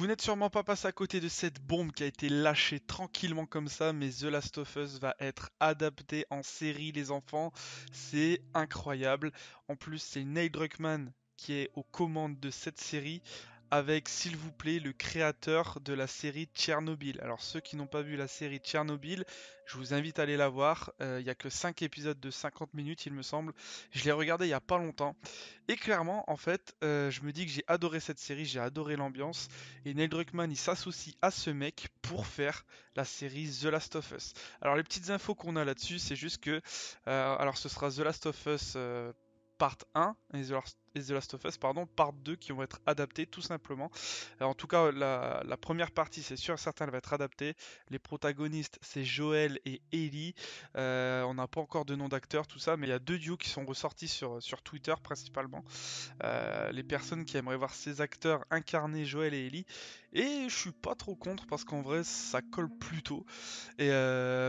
vous n'êtes sûrement pas passé à côté de cette bombe qui a été lâchée tranquillement comme ça, mais The Last of Us va être adapté en série, les enfants. C'est incroyable. En plus, c'est Neil Druckmann qui est aux commandes de cette série avec, s'il vous plaît, le créateur de la série Tchernobyl. Alors, ceux qui n'ont pas vu la série Tchernobyl, je vous invite à aller la voir. Euh, il n'y a que 5 épisodes de 50 minutes, il me semble. Je l'ai regardé il n'y a pas longtemps. Et clairement, en fait, euh, je me dis que j'ai adoré cette série, j'ai adoré l'ambiance. Et Neil Druckmann, il s'associe à ce mec pour faire la série The Last of Us. Alors, les petites infos qu'on a là-dessus, c'est juste que. Euh, alors, ce sera The Last of Us part 1 et et The Last of Us, pardon, par deux qui vont être adaptés tout simplement. Euh, en tout cas, la, première partie, c'est sûr, certains elle va être adaptée. Les protagonistes, c'est Joel et Ellie. Euh, on n'a pas encore de nom d'acteurs, tout ça, mais il y a deux duos qui sont ressortis sur, sur Twitter principalement. Euh, les personnes qui aimeraient voir ces acteurs incarner Joel et Ellie. Et je suis pas trop contre parce qu'en vrai, ça colle plutôt. Et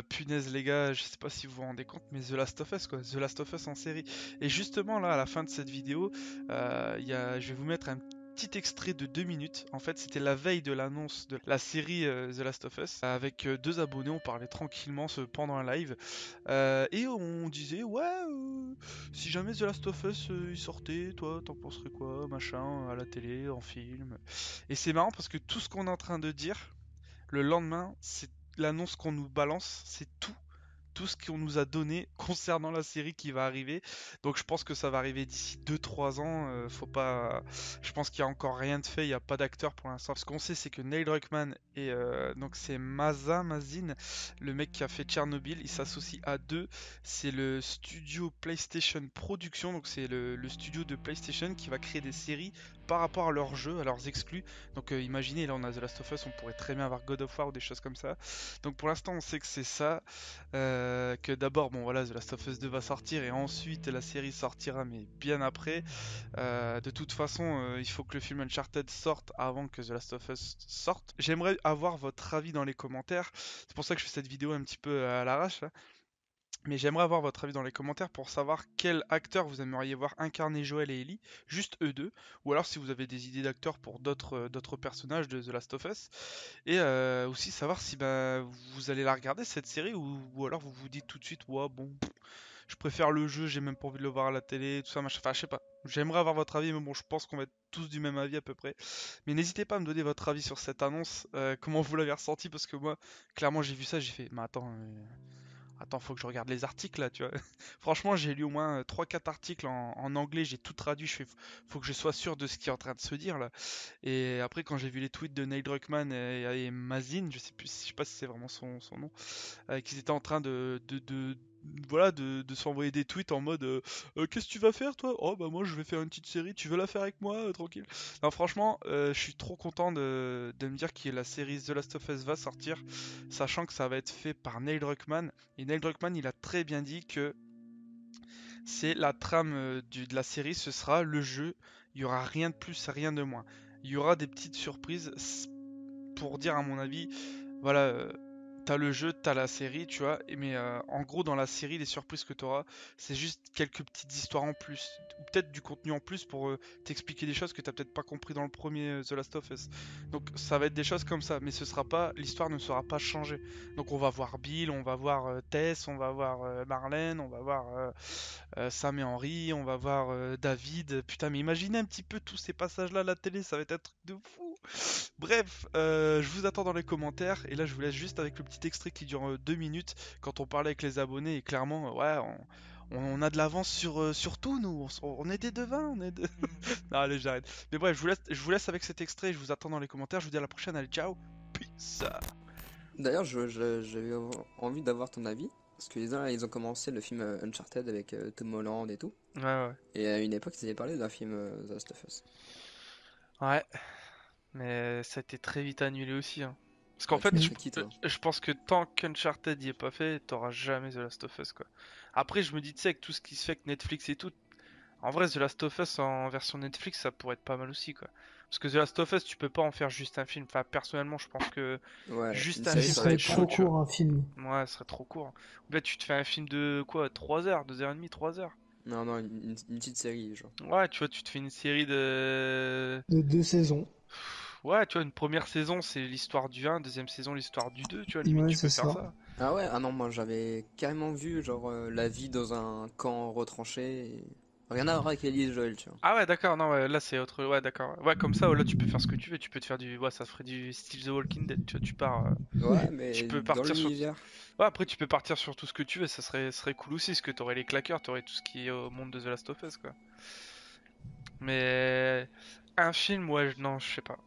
punaise, les gars, je sais pas si vous vous rendez compte, mais The Last of Us, quoi. The Last of Us en série. Et justement, là, à la fin de cette vidéo, euh, y a, je vais vous mettre un petit extrait de deux minutes. En fait, c'était la veille de l'annonce de la série euh, The Last of Us. Avec euh, deux abonnés, on parlait tranquillement pendant un live. et on disait, ouais, si jamais The Last of Us sortait, toi, t'en penserais quoi, machin, à la télé, en film. Et c'est marrant parce que tout ce qu'on est en train de dire, le lendemain, c'est l'annonce qu'on nous balance, c'est tout tout ce qu'on nous a donné concernant la série qui va arriver. Donc je pense que ça va arriver d'ici 2-3 ans. Euh, faut pas... Je pense qu'il ya a encore rien de fait, il n'y a pas d'acteur pour l'instant. Ce qu'on sait, c'est que Neil Druckmann et euh, donc c'est Maza mazine le mec qui a fait Tchernobyl, il s'associe à deux. C'est le studio PlayStation Production, donc c'est le, studio de PlayStation qui va créer des séries par rapport à leurs jeux, à leurs exclus. Donc euh, imaginez, là on a The Last of Us, on pourrait très bien avoir God of War ou des choses comme ça. Donc pour l'instant, on sait que c'est ça. Euh, que d'abord, bon voilà, The Last of Us 2 va sortir et ensuite la série sortira, mais bien après. Euh, de toute façon, euh, il faut que le film Uncharted sorte avant que The Last of Us sorte. J'aimerais avoir votre avis dans les commentaires. C'est pour ça que je fais cette vidéo un petit peu à l'arrache. Hein. Mais j'aimerais avoir votre avis dans les commentaires pour savoir quel acteur vous aimeriez voir incarner Joël et Ellie, juste eux deux, ou alors si vous avez des idées d'acteurs pour d'autres euh, personnages de The Last of Us, et euh, aussi savoir si ben, vous allez la regarder cette série ou, alors vous vous dites tout de suite ouais bon je préfère le jeu, j'ai même pas envie de le voir à la télé, tout ça, machin. Enfin, je sais pas. J'aimerais avoir votre avis, mais bon, je pense qu'on va être tous du même avis à peu près. Mais n'hésitez pas à me donner votre avis sur cette annonce, euh, comment vous l'avez ressenti, parce que moi, clairement, j'ai vu ça, j'ai fait, mais attends, Attends, faut que je regarde les articles là, tu vois. Franchement, j'ai lu au moins 3-4 euh, articles en, anglais, j'ai tout traduit, faut que je sois sûr de ce qui est en train de se dire là. Et après, quand j'ai vu les tweets de Neil Druckmann et, et Mazin, je sais plus, je sais pas si c'est vraiment son, nom, euh, qu'ils étaient en train de, voilà de, de s'envoyer des tweets en mode euh, euh, qu'est-ce que tu vas faire toi oh bah moi je vais faire une petite série tu veux la faire avec moi euh, tranquille non franchement je suis trop content de, de me dire que la série The Last of Us va sortir sachant que ça va être fait par Neil Druckmann et Neil Druckmann il a très bien dit que c'est la trame de la série ce sera le jeu il y aura rien de plus rien de moins il y aura des petites surprises pour dire à mon avis voilà t'as le jeu, t'as la série, tu vois. Mais euh, en gros, dans la série, les surprises que t'auras, c'est juste quelques petites histoires en plus, ou peut-être du contenu en plus pour euh, t'expliquer des choses que t'as peut-être pas compris dans le premier euh, The Last of Us. Donc ça va être des choses comme ça, mais ce sera pas, l'histoire ne sera pas changée. Donc on va voir Bill, on va voir Tess, on va voir Marlène, on va voir Sam et Henry, on va voir David. Putain, mais imaginez un petit peu tous ces passages-là à la télé, ça va être un truc de fou. Bref, euh, je vous attends dans les commentaires. Et là, je vous laisse juste avec le petit extrait qui dure euh, deux minutes quand on parlait avec les abonnés. Et clairement, euh, ouais, on, a de l'avance sur, tout, nous. On, est des devins, on est mm. allez, j'arrête. Mais bref, je vous, laisse, je vous laisse avec cet extrait. Je vous attends dans les commentaires. Je vous dis à la prochaine. Allez, ciao. Peace. D'ailleurs, j'avais envie d'avoir ton avis. Parce que les uns, ils ont commencé le film Uncharted avec Tom Holland et tout. Et à une époque, ils avaient parlé d'un film The Last of Ouais. Mais ça a été très vite annulé aussi. Hein. Parce qu'en fait, je, pense que tant qu'Uncharted n'y est pas fait, t'auras jamais The Last of Us. Quoi. Après, je me dis, tu sais, avec tout ce qui se fait avec Netflix et tout, en vrai, The Last of Us en version Netflix, ça pourrait être pas mal aussi. quoi. Parce que The Last of Us, tu peux pas en faire juste un film. Enfin, personnellement, je pense que ouais, juste un Ça serait trop court un film. Ouais, ça serait trop court. Hein, Ou bien hein. tu te fais un film de quoi 3 h 2h30, 3 h Non, non, une, une, petite série, genre. Ouais, tu vois, tu te fais une série de. De deux saisons ouais, tu vois, une première saison, c'est l'histoire du 1, deuxième saison, l'histoire du 2, tu vois, limite, tu peux faire ça. Ah ouais, ah non, moi j'avais carrément vu, genre, euh, la vie dans un camp retranché. Rien à voir avec Ellie et Joel, tu vois. Ah ouais, d'accord, non, ouais, là c'est autre. Ouais, d'accord. Ouais, comme ça, oh, là tu peux faire ce que tu veux, tu peux te faire du. Ouais, ça ferait du Steve the Walking Dead, tu vois, tu pars. Euh, ouais, mais. Tu peux partir sur. Ouais, après, tu peux partir sur tout ce que tu veux, ça serait, serait cool aussi, parce que t'aurais les claqueurs, t'aurais tout ce qui est au monde de The Last of Us, quoi. Mais. Un film, ouais, non, je sais pas.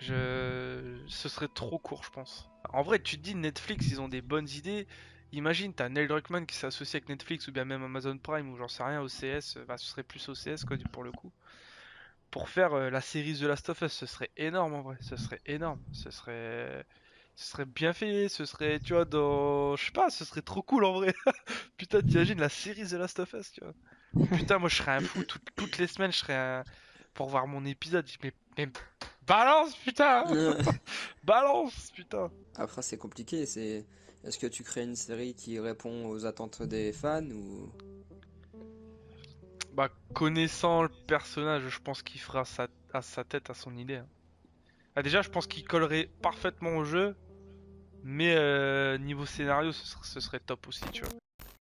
Je... Ce serait trop court, je pense. En vrai, tu te dis Netflix, ils ont des bonnes idées. Imagine, t'as Neil Druckmann qui s'associe avec Netflix ou bien même Amazon Prime ou j'en sais rien, OCS. Euh, bah, ce serait plus OCS quoi, pour le coup. Pour faire euh, la série The Last of Us, ce serait énorme en vrai. Ce serait énorme. Ce serait. Ce serait bien fait, ce serait, tu vois, dans. Je sais pas, ce serait trop cool en vrai. Putain, t'imagines la série The Last of Us, tu vois. Putain, moi je serais un fou, toutes les semaines je serais un. Pour voir mon épisode, mais Balance, putain Balance, putain Après, c'est compliqué. C'est Est-ce que tu crées une série qui répond aux attentes des fans ou. Bah, connaissant le personnage, je pense qu'il fera sa... à sa tête, à son idée. Hein. Ah, déjà, je pense qu'il collerait parfaitement au jeu. Mais euh, niveau scénario, ce serait, ce serait top aussi, tu vois.